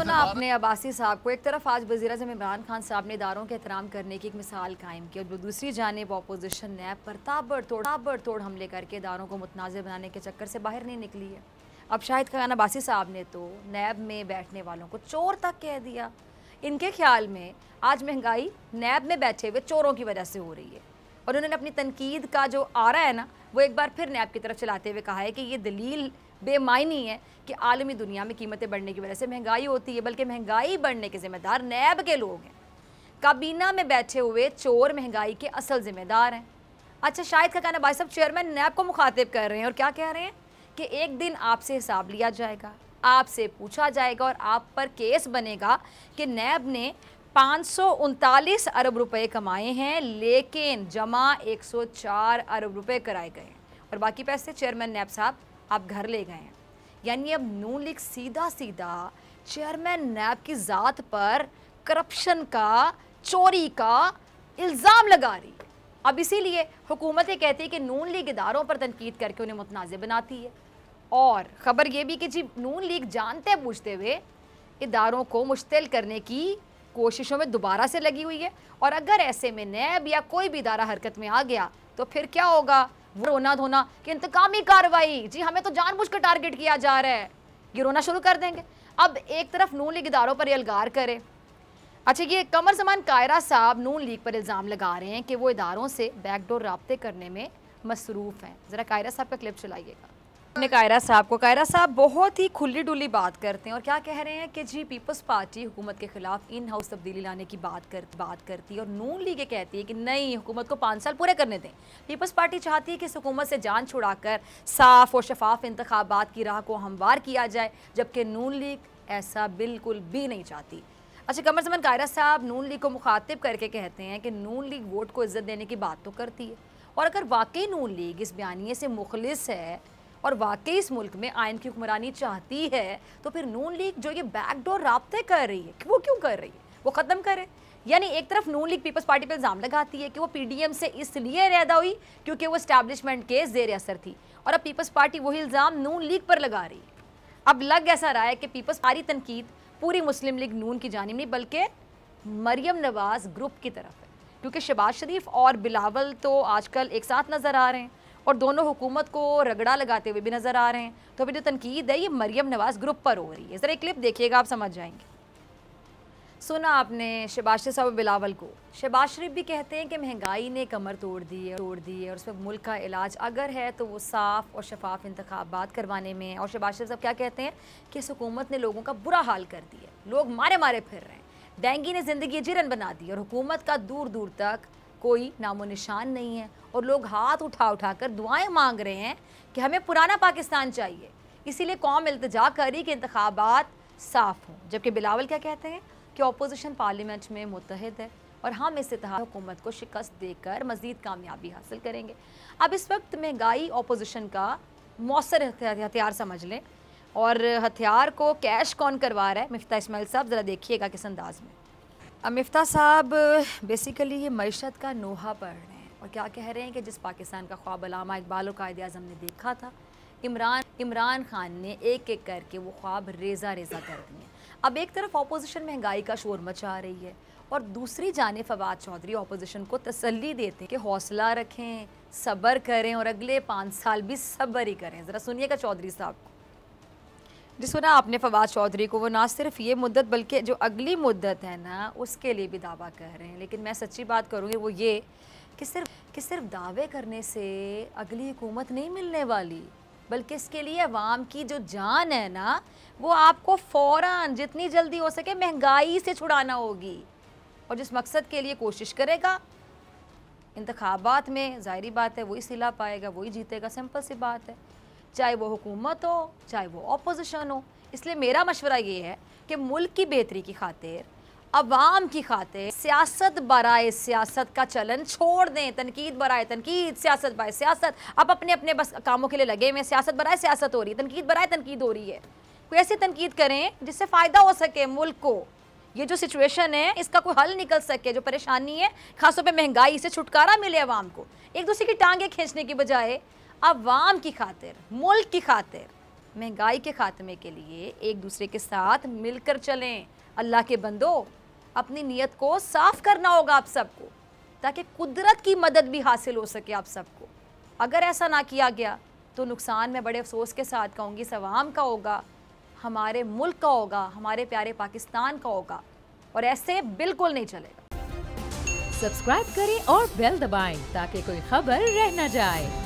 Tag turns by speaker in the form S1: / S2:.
S1: सुना तो आपने अबासी साहब को एक तरफ आज वजी अजम इमरान खान साहब ने इदारों के एहतराम करने की एक मिसाल कायम की और दूसरी जानब अपोजिशन ने पर ताबड़ तोड़ ताबड़ तोड़ हमले करके इदारों को मुतनाज़ बनाने के चक्कर से बाहर नहीं निकली है अब शाहिद खान अबासी साहब ने तो नैब में बैठने वालों को चोर तक कह दिया इनके ख्याल में आज महंगाई नैब में बैठे हुए चोरों की वजह से हो रही है और उन्होंने अपनी तनकीद का जो आ रहा है ना वो एक बार फिर नैब की तरफ चलाते हुए कहा है कि ये दलील बेमायनी है कि आलमी दुनिया में कीमतें बढ़ने की वजह से महंगाई होती है बल्कि महंगाई बढ़ने के जिम्मेदार नैब के लोग हैं काबीना में बैठे हुए चोर महंगाई के असल जिम्मेदार हैं अच्छा शायद का कहना भाई साहब चेयरमैन नैब को मुखातिब कर रहे हैं और क्या कह रहे हैं कि एक दिन आपसे हिसाब लिया जाएगा आपसे पूछा जाएगा और आप पर केस बनेगा कि नैब ने पाँच अरब रुपए कमाए हैं लेकिन जमा 104 अरब रुपए कराए गए हैं और बाकी पैसे चेयरमैन नैब साहब आप घर ले गए हैं यानी अब नून लीग सीधा सीधा चेयरमैन नैब की ज़ात पर करप्शन का चोरी का इल्ज़ाम लगा रही है अब इसीलिए हुकूमत ये कहती है कि नून लीग इदारों पर तनकीद करके उन्हें मुतनाज़ बनाती है और ख़बर ये भी कि जी नून लीग जानते बूझते हुए इदारों को मुश्तिल करने की कोशिशों में दोबारा से लगी हुई है और अगर ऐसे में नैब या कोई भी इदारा हरकत में आ गया तो फिर क्या होगा वो रोना धोना कि इंतकामी कार्रवाई जी हमें तो जानबूझकर टारगेट किया जा रहा है ये रोना शुरू कर देंगे अब एक तरफ नून लीग इदारों पर अलगार करे अच्छा ये कमर जमान कायरा साहब नून लीग पर इल्ज़ाम लगा रहे हैं कि वो इदारों से बैकडोर रबते करने में मसरूफ़ हैं ज़रा कायरा साहब का क्लिप चलाइएगा ने कायरा साहब को कायरा साहब बहुत ही खुली डुली बात करते हैं और क्या कह रहे हैं कि जी पीपल्स पार्टी हुकूमत के खिलाफ इन हाउस तब्दीली लाने की बात कर बात करती है और नून लीग कहती है कि नहीं हुकूमत को पाँच साल पूरे करने दें पीपल्स पार्टी चाहती है कि इस हुकूमत से जान छुड़ाकर साफ और शफाफ इंतबात की राह को हमवार किया जाए जबकि नून लीग ऐसा बिल्कुल भी नहीं चाहती अच्छा कमर जमन कायरा साहब नून लीग को मुखातिब करके कहते हैं कि नून लीग वोट को इज्जत देने की बात तो करती है और अगर वाकई नून लीग इस बयानी से मुखलिस है और वाकई इस मुल्क में आयन की हुक्मरानी चाहती है तो फिर नून लीग जो ये बैकडोर रबते कर रही है वो क्यों कर रही है वो ख़त्म करे यानी एक तरफ नून लीग पीपल्स पार्टी पर इल्ज़ाम लगाती है कि वो पीडीएम से इसलिए रैदा हुई क्योंकि वो इस्टेब्लिशमेंट के जेर असर थी और अब पीपल्स पार्टी वही इल्ज़ाम नून लीग पर लगा रही है अब लग ऐसा रहा है कि पीपल्स सारी तनकीद पूरी मुस्लिम लीग नून की जानब नहीं बल्कि मरियम नवाज ग्रुप की तरफ है क्योंकि शबाज शरीफ और बिलावल तो आजकल एक साथ नज़र आ रहे हैं और दोनों हुकूमत को रगड़ा लगाते हुए भी नज़र आ रहे हैं तो अभी जो तनकीद है ये मरियम नवाज़ ग्रुप पर हो रही है ज़रा एक क्लिप देखिएगा आप समझ जाएंगे सुना आपने शबाश साहब बिलावल को शबाज शरीफ भी कहते हैं कि महंगाई ने कमर तोड़ दी है तोड़ दी है और उसमें मुल्क का इलाज अगर है तो वो साफ़ और शफाफ इंतबात करवाने में और शबाज शरीफ साहब क्या कहते हैं कि इस हुकूमत ने लोगों का बुरा हाल कर दिया लोग मारे मारे फिर रहे हैं डेंगी ने ज़िंदगी जिरन बना दी और हुकूमत का दूर दूर तक कोई नामो निशान नहीं है और लोग हाथ उठा उठा कर दुआएँ मांग रहे हैं कि हमें पुराना पाकिस्तान चाहिए इसीलिए कौम इल्तजा करी कि इंतबात साफ़ हों जबकि बिलावल क्या कहते हैं कि अपोजिशन पार्लियामेंट में मुतहद है और हम इस हुकूमत को शिकस्त देकर मज़ीद कामयाबी हासिल करेंगे अब इस वक्त महंगाई अपोजिशन का मौसर हथियार समझ लें और हथियार को कैश कौन करवा रहा है मिफ्ता इसमाइल साहब ज़रा देखिएगा किस अंदाज में अमिफ्ता साहब बेसिकली ये मीशत का नोहा पढ़ रहे हैं और क्या कह रहे हैं कि जिस पाकिस्तान का ख्वाब अलामा इकबाल कायद अजम ने देखा था इमरान इमरान खान ने एक एक करके वो ख्वाब रेजा रेजा कर दिए अब एक तरफ अपोजिशन महंगाई का शोर मचा रही है और दूसरी जानब फवाद चौधरी अपोजिशन को तसल्ली देते हैं कि हौसला रखें सब्र करें और अगले पाँच साल भी सब्र ही करें ज़रा सुनिएगा चौधरी साहब को जिसको ना आपने फवाद चौधरी को वो ना सिर्फ ये मुद्दत बल्कि जो अगली मुद्दत है ना उसके लिए भी दावा कर रहे हैं लेकिन मैं सच्ची बात करूँगी वो ये कि सिर्फ कि सिर्फ दावे करने से अगली हुकूमत नहीं मिलने वाली बल्कि इसके लिए अवाम की जो जान है ना वो आपको फ़ौर जितनी जल्दी हो सके महंगाई से छुड़ाना होगी और जिस मकसद के लिए कोशिश करेगा इंतबात में ज़ाहरी बात है वही सिला पाएगा वही जीतेगा सिंपल सी बात है चाहे वो हुकूमत हो चाहे वो अपोजिशन हो इसलिए मेरा मशवरा ये है कि मुल्क की बेहतरी की खातिर अवाम की खातिर सियासत बरए सियासत का चलन छोड़ दें तनकीद बरए तनकीद सियासत बरए सियासत अब अपने अपने बस कामों के लिए लगे हुए सियासत बरए सियासत हो रही है तनकीद बरए तनकीद हो रही है कोई ऐसी तनकीद करें जिससे फ़ायदा हो सके मुल्क को ये जो सिचुएशन है इसका कोई हल निकल सके जो परेशानी है खासतौर पर महंगाई से छुटकारा मिले आवाम को एक दूसरे की टांगे खींचने की बजाय अवाम की खातिर मुल्क की खातिर महंगाई के खात्मे के लिए एक दूसरे के साथ मिलकर चलें अल्लाह के बंदो अपनी नीयत को साफ करना होगा आप सबको ताकि कुदरत की मदद भी हासिल हो सके आप सबको अगर ऐसा ना किया गया तो नुकसान मैं बड़े अफसोस के साथ कहूँगी इस अवाम का होगा हमारे मुल्क का होगा हमारे प्यारे पाकिस्तान का होगा और ऐसे बिल्कुल नहीं चलेगा सब्सक्राइब करें और बेल दबाएं ताकि कोई खबर रह न जाए